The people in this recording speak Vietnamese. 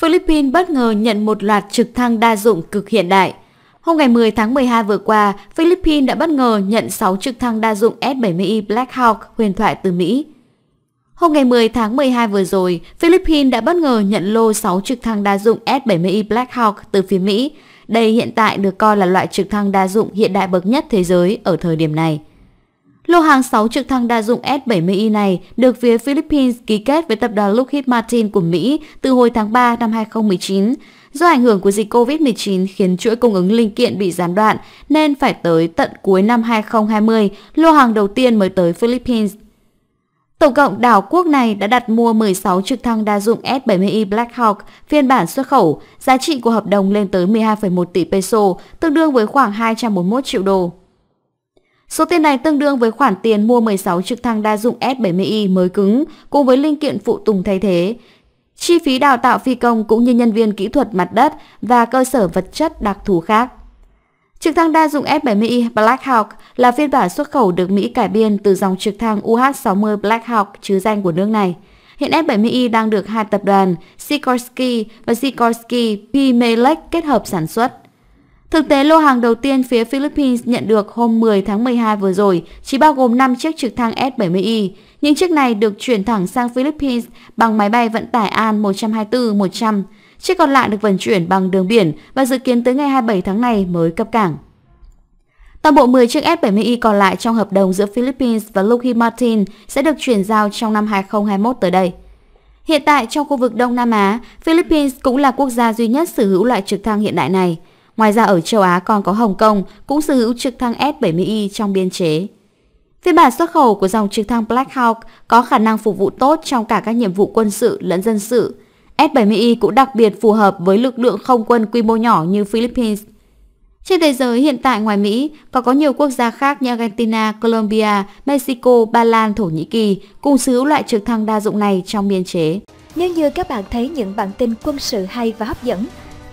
Philippines bất ngờ nhận một loạt trực thăng đa dụng cực hiện đại. Hôm ngày 10 tháng 12 vừa qua, Philippines đã bất ngờ nhận 6 trực thăng đa dụng S-70i e Black Hawk huyền thoại từ Mỹ. Hôm ngày 10 tháng 12 vừa rồi, Philippines đã bất ngờ nhận lô 6 trực thăng đa dụng S-70i e Black Hawk từ phía Mỹ. Đây hiện tại được coi là loại trực thăng đa dụng hiện đại bậc nhất thế giới ở thời điểm này. Lô hàng 6 trực thăng đa dụng S-70i này được phía Philippines ký kết với tập đoàn Lockheed Martin của Mỹ từ hồi tháng 3 năm 2019. Do ảnh hưởng của dịch COVID-19 khiến chuỗi cung ứng linh kiện bị gián đoạn, nên phải tới tận cuối năm 2020, lô hàng đầu tiên mới tới Philippines. Tổng cộng đảo quốc này đã đặt mua 16 trực thăng đa dụng S-70i Black Hawk phiên bản xuất khẩu, giá trị của hợp đồng lên tới 12,1 tỷ peso, tương đương với khoảng 241 triệu đô. Số tiền này tương đương với khoản tiền mua 16 trực thăng đa dụng S-70i mới cứng cùng với linh kiện phụ tùng thay thế. Chi phí đào tạo phi công cũng như nhân viên kỹ thuật mặt đất và cơ sở vật chất đặc thù khác. Trực thăng đa dụng F-70i Black Hawk là phiên bản xuất khẩu được Mỹ cải biên từ dòng trực thăng UH-60 Black Hawk chứ danh của nước này. Hiện F-70i đang được hai tập đoàn Sikorsky và Sikorsky Pimelec kết hợp sản xuất. Thực tế, lô hàng đầu tiên phía Philippines nhận được hôm 10 tháng 12 vừa rồi chỉ bao gồm 5 chiếc trực thăng S-70i. Những chiếc này được chuyển thẳng sang Philippines bằng máy bay vận tải An 124-100. Chiếc còn lại được vận chuyển bằng đường biển và dự kiến tới ngày 27 tháng này mới cập cảng. Toàn bộ 10 chiếc S-70i còn lại trong hợp đồng giữa Philippines và Lockheed Martin sẽ được chuyển giao trong năm 2021 tới đây. Hiện tại trong khu vực Đông Nam Á, Philippines cũng là quốc gia duy nhất sở hữu loại trực thăng hiện đại này – Ngoài ra ở châu Á còn có Hồng Kông cũng sở hữu trực thăng S-70i trong biên chế. Phiên bản xuất khẩu của dòng trực thăng Black Hawk có khả năng phục vụ tốt trong cả các nhiệm vụ quân sự lẫn dân sự. S-70i cũng đặc biệt phù hợp với lực lượng không quân quy mô nhỏ như Philippines. Trên thế giới hiện tại ngoài Mỹ, còn có nhiều quốc gia khác như Argentina, Colombia, Mexico, Ba Lan, Thổ Nhĩ Kỳ cùng sở hữu loại trực thăng đa dụng này trong biên chế. Nếu như các bạn thấy những bản tin quân sự hay và hấp dẫn,